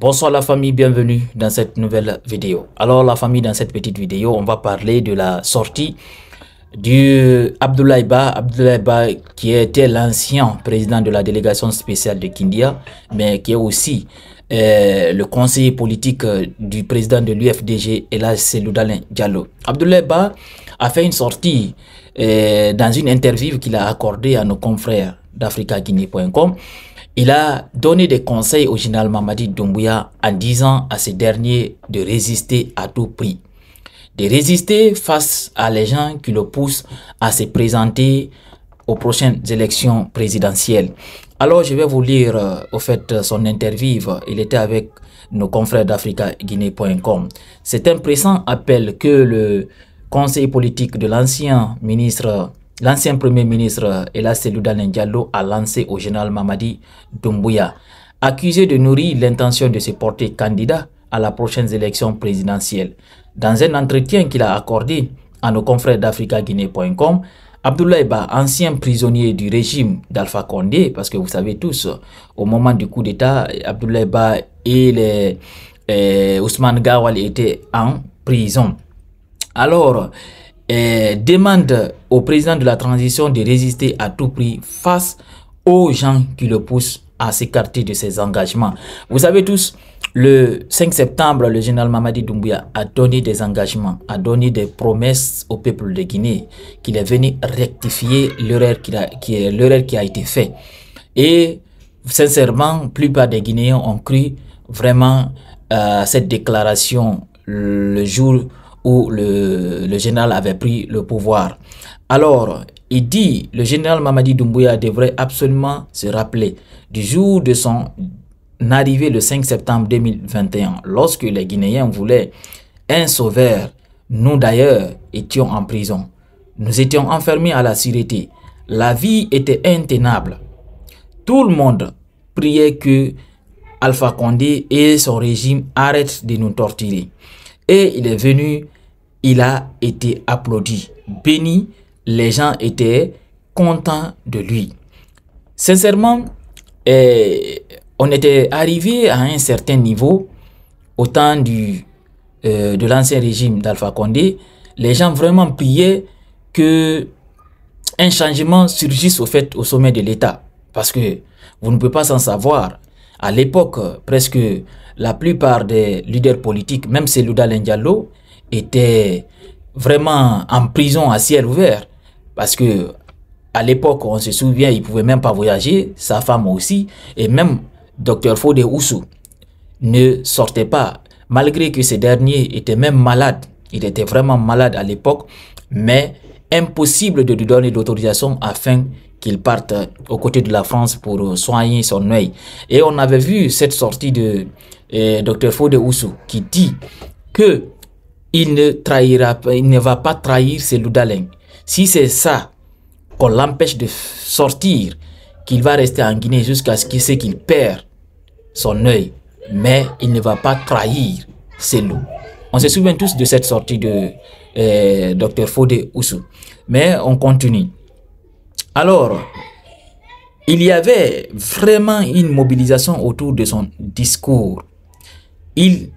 Bonsoir la famille, bienvenue dans cette nouvelle vidéo. Alors la famille, dans cette petite vidéo, on va parler de la sortie du Abdoulaye Ba, Abdoulaye ba qui était l'ancien président de la délégation spéciale de Kindia, mais qui est aussi euh, le conseiller politique euh, du président de l'UFDG, c'est Ludalin Diallo. Abdoulaye Ba a fait une sortie euh, dans une interview qu'il a accordée à nos confrères d'AfricaGuinée.com il a donné des conseils au général Mamadi Doumbouya en disant à ce dernier de résister à tout prix. De résister face à les gens qui le poussent à se présenter aux prochaines élections présidentielles. Alors, je vais vous lire, euh, au fait, euh, son interview. Il était avec nos confrères d'AfricaGuinée.com. C'est un pressant appel que le conseil politique de l'ancien ministre L'ancien Premier ministre et Seloudane Diallo a lancé au général Mamadi Doumbouya, accusé de nourrir l'intention de se porter candidat à la prochaine élection présidentielle. Dans un entretien qu'il a accordé à nos confrères d'AfricaGuinée.com, Abdoulaye Ba, ancien prisonnier du régime d'Alpha Condé, parce que vous savez tous, au moment du coup d'État, Abdoulaye Ba et, et eh, Ousmane Gawal étaient en prison. Alors, eh, demande au président de la transition de résister à tout prix face aux gens qui le poussent à s'écarter de ses engagements. Vous savez tous, le 5 septembre, le général Mamadi Doumbouya a donné des engagements, a donné des promesses au peuple de Guinée, qu'il est venu rectifier l'erreur qui, qui, a été faite. Et sincèrement, la plupart des Guinéens ont cru vraiment euh, à cette déclaration le jour le, général avait pris le pouvoir. Alors, il dit, le général Mamadi Doumbouya devrait absolument se rappeler du jour de son arrivée le 5 septembre 2021, lorsque les Guinéens voulaient un sauveur. Nous d'ailleurs étions en prison. Nous étions enfermés à la sûreté. La vie était intenable. Tout le monde priait que Alpha Condé et son régime arrêtent de nous torturer. Et il est venu il a été applaudi, béni, les gens étaient contents de lui. Sincèrement, eh, on était arrivé à un certain niveau au temps du, euh, de l'ancien régime d'Alpha Condé. Les gens vraiment priaient que un changement surgisse au fait au sommet de l'État. Parce que vous ne pouvez pas s'en savoir. À l'époque, presque la plupart des leaders politiques, même Selouda Lendialo, était vraiment en prison à ciel ouvert. Parce que à l'époque, on se souvient, il pouvait même pas voyager, sa femme aussi, et même docteur Fodé Oussou ne sortait pas, malgré que ce dernier était même malade. Il était vraiment malade à l'époque, mais impossible de lui donner l'autorisation afin qu'il parte euh, aux côtés de la France pour euh, soigner son œil. Et on avait vu cette sortie de euh, Docteur Fodé Oussou qui dit que il ne trahira il ne va pas trahir ses Loudaleng. Si c'est ça qu'on l'empêche de sortir, qu'il va rester en Guinée jusqu'à ce qu'il qu'il perd son œil, mais il ne va pas trahir ses loups. On se souvient tous de cette sortie de euh, Dr Fode Oussou. Mais on continue. Alors, il y avait vraiment une mobilisation autour de son discours. Il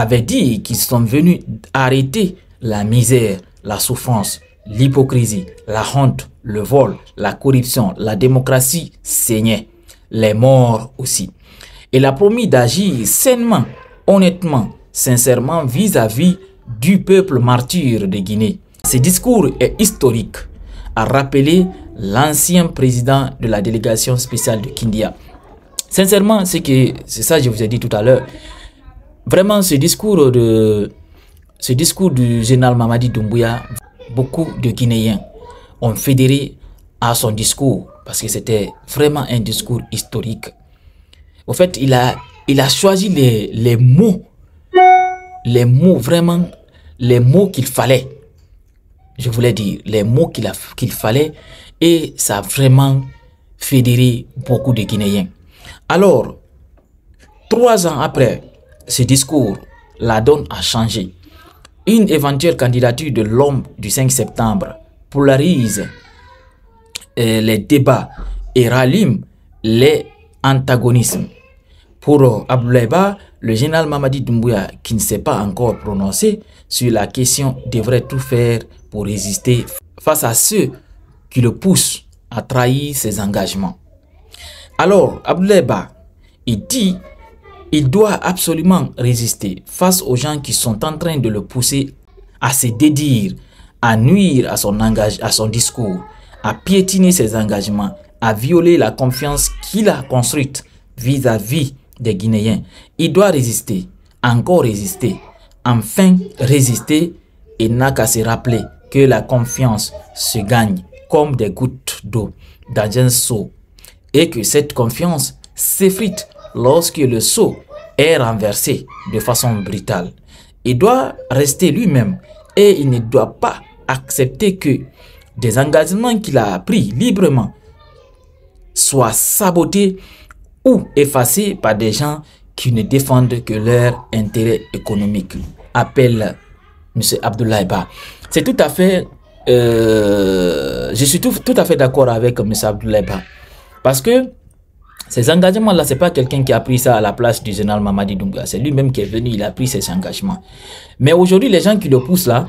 avait dit qu'ils sont venus arrêter la misère, la souffrance, l'hypocrisie, la honte, le vol, la corruption, la démocratie saignait, les morts aussi. Il a promis d'agir sainement, honnêtement, sincèrement vis-à-vis du peuple martyr de Guinée. Ce discours est historique, a rappelé l'ancien président de la délégation spéciale de Kindia. Sincèrement, c'est que c'est ça que je vous ai dit tout à l'heure. Vraiment, ce discours, de, ce discours du général Mamadi Doumbouya, beaucoup de Guinéens ont fédéré à son discours parce que c'était vraiment un discours historique. Au fait, il a, il a choisi les, les mots, les mots vraiment, les mots qu'il fallait. Je voulais dire, les mots qu'il qu'il fallait et ça a vraiment fédéré beaucoup de Guinéens. Alors, trois ans après, ce discours, la donne a changé. Une éventuelle candidature de l'homme du 5 septembre polarise euh, les débats et rallume les antagonismes. Pour Abdullah, le général Mamadi Doumbouya, qui ne s'est pas encore prononcé sur la question, devrait tout faire pour résister face à ceux qui le poussent à trahir ses engagements. Alors, Abdullah, il dit il doit absolument résister face aux gens qui sont en train de le pousser à se dédire, à nuire à son, à son discours, à piétiner ses engagements, à violer la confiance qu'il a construite vis à -vis des Guinéens. Il doit résister, encore résister, enfin résister et n'a qu'à se rappeler que la confiance se gagne comme des gouttes d'eau dans un seau et que cette confiance s'effrite lorsque le saut est renversé de façon brutale. Il doit rester lui-même et il ne doit pas accepter que des engagements qu'il a pris librement soient sabotés ou effacés par des gens qui ne défendent que leur intérêt économique, appelle M. Abdoulaye Ba. C'est tout à fait... Euh, je suis tout, à fait d'accord avec M. Abdoulaye Ba. Parce que ces engagements-là, c'est pas quelqu'un qui a pris ça à la place du général Mamadi Doumbouya. C'est lui-même qui est venu, il a pris ses engagements. Mais aujourd'hui, les gens qui le poussent là,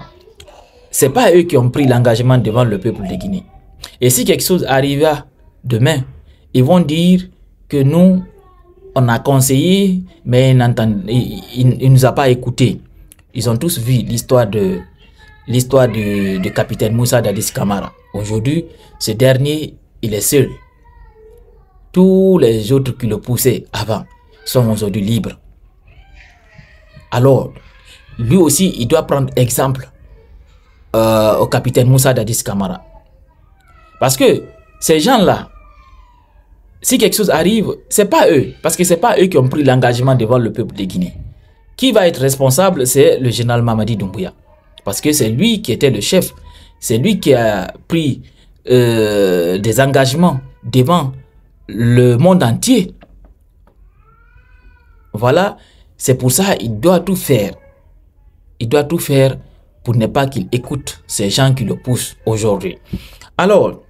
c'est pas eux qui ont pris l'engagement devant le peuple de Guinée. Et si quelque chose arriva demain, ils vont dire que nous, on a conseillé, mais il ne nous a pas écoutés. Ils ont tous vu l'histoire de l'histoire du, capitaine Moussa Dadis Kamara. Aujourd'hui, ce dernier, il est seul. Tous les autres qui le poussaient avant sont aujourd'hui libres. Alors, lui aussi, il doit prendre exemple euh, au capitaine Moussa Dadis Kamara. Parce que ces gens-là, si quelque chose arrive, c'est pas eux, parce que c'est pas eux qui ont pris l'engagement devant le peuple de Guinée. Qui va être responsable, c'est le général Mamadi Doumbouya. Parce que c'est lui qui était le chef, c'est lui qui a pris euh, des engagements devant le monde entier. Voilà, c'est pour ça il doit tout faire. Il doit tout faire pour ne pas qu'il écoute ces gens qui le poussent aujourd'hui. Alors,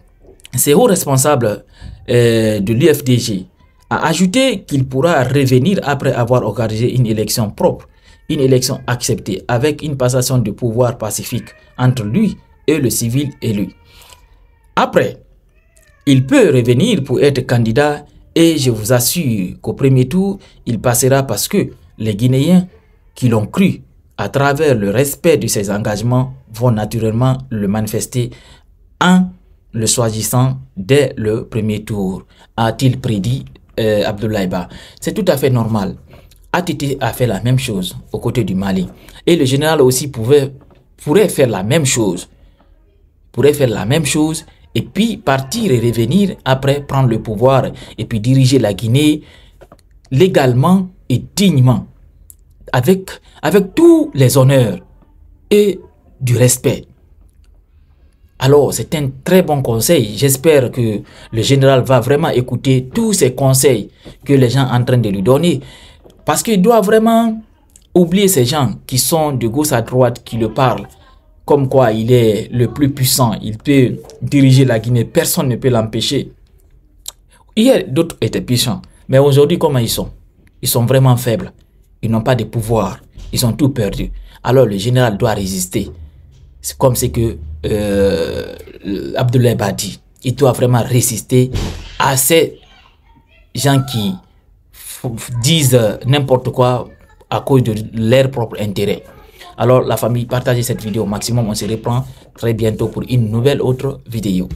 ces hauts responsables euh, de l'UFDG a ajouté qu'il pourra revenir après avoir organisé une élection propre, une élection acceptée, avec une passation de pouvoir pacifique entre lui et le civil élu. Après, il peut revenir pour être candidat et je vous assure qu'au premier tour, il passera parce que les Guinéens qui l'ont cru à travers le respect de ses engagements vont naturellement le manifester en le choisissant dès le premier tour, a-t-il prédit euh, Abdoulaye Ba. C'est tout à fait normal. ATT a fait la même chose aux côtés du Mali. Et le général aussi pouvait, pourrait faire la même chose. Pourrait faire la même chose et puis partir et revenir après prendre le pouvoir et puis diriger la Guinée légalement et dignement, avec, avec tous les honneurs et du respect. Alors, c'est un très bon conseil. J'espère que le général va vraiment écouter tous ces conseils que les gens sont en train de lui donner. Parce qu'il doit vraiment oublier ces gens qui sont de gauche à droite, qui le parlent, comme quoi il est le plus puissant, il peut diriger la Guinée, personne ne peut l'empêcher. Hier, d'autres étaient puissants, mais aujourd'hui, comment ils sont Ils sont vraiment faibles, ils n'ont pas de pouvoir, ils ont tout perdu. Alors le général doit résister. C'est comme ce que euh, Abdoulaye Badi, il doit vraiment résister à ces gens qui disent n'importe quoi à cause de leur propre intérêt. Alors la famille, partagez cette vidéo au maximum. On se reprend très bientôt pour une nouvelle autre vidéo.